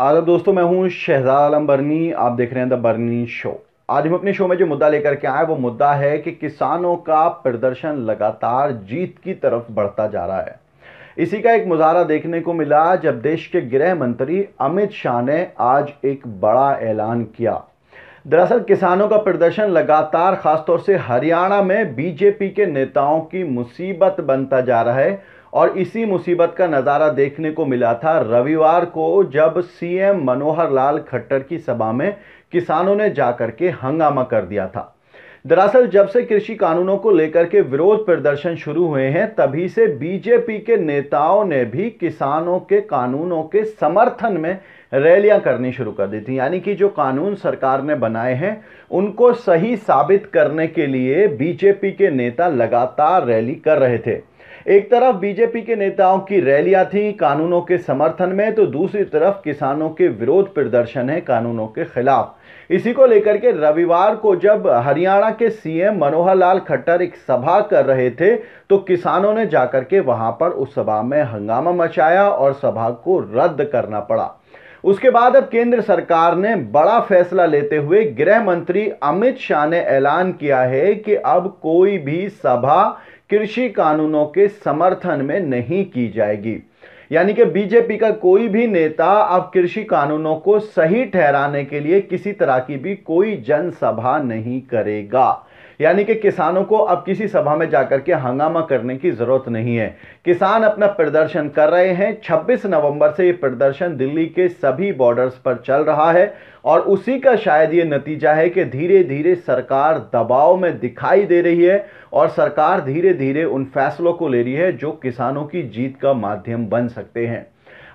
आदब दोस्तों मैं हूं शहजाद आलम बर्नी आप देख रहे हैं द बर्नी शो आज हम अपने शो में जो मुद्दा लेकर के आए वो मुद्दा है कि किसानों का प्रदर्शन लगातार जीत की तरफ बढ़ता जा रहा है इसी का एक मुजाहरा देखने को मिला जब देश के गृह मंत्री अमित शाह ने आज एक बड़ा ऐलान किया दरअसल किसानों का प्रदर्शन लगातार खासतौर से हरियाणा में बीजेपी के नेताओं की मुसीबत बनता जा रहा है और इसी मुसीबत का नज़ारा देखने को मिला था रविवार को जब सीएम मनोहर लाल खट्टर की सभा में किसानों ने जाकर के हंगामा कर दिया था दरअसल जब से कृषि कानूनों को लेकर के विरोध प्रदर्शन शुरू हुए हैं तभी से बीजेपी के नेताओं ने भी किसानों के कानूनों के समर्थन में रैलियां करनी शुरू कर दी थी यानी कि जो कानून सरकार ने बनाए हैं उनको सही साबित करने के लिए बीजेपी के नेता लगातार रैली कर रहे थे एक तरफ बीजेपी के नेताओं की रैलियां थी कानूनों के समर्थन में तो दूसरी तरफ किसानों के विरोध प्रदर्शन है कानूनों के खिलाफ इसी को लेकर के रविवार को जब हरियाणा के सीएम मनोहर लाल खट्टर एक सभा कर रहे थे तो किसानों ने जाकर के वहां पर उस सभा में हंगामा मचाया और सभा को रद्द करना पड़ा उसके बाद अब केंद्र सरकार ने बड़ा फैसला लेते हुए गृह मंत्री अमित शाह ने ऐलान किया है कि अब कोई भी सभा कृषि कानूनों के समर्थन में नहीं की जाएगी यानी कि बीजेपी का कोई भी नेता अब कृषि कानूनों को सही ठहराने के लिए किसी तरह की भी कोई जनसभा नहीं करेगा यानी कि किसानों को अब किसी सभा में जाकर के हंगामा करने की ज़रूरत नहीं है किसान अपना प्रदर्शन कर रहे हैं 26 नवंबर से ये प्रदर्शन दिल्ली के सभी बॉर्डर्स पर चल रहा है और उसी का शायद ये नतीजा है कि धीरे धीरे सरकार दबाव में दिखाई दे रही है और सरकार धीरे धीरे उन फैसलों को ले रही है जो किसानों की जीत का माध्यम बन सकते हैं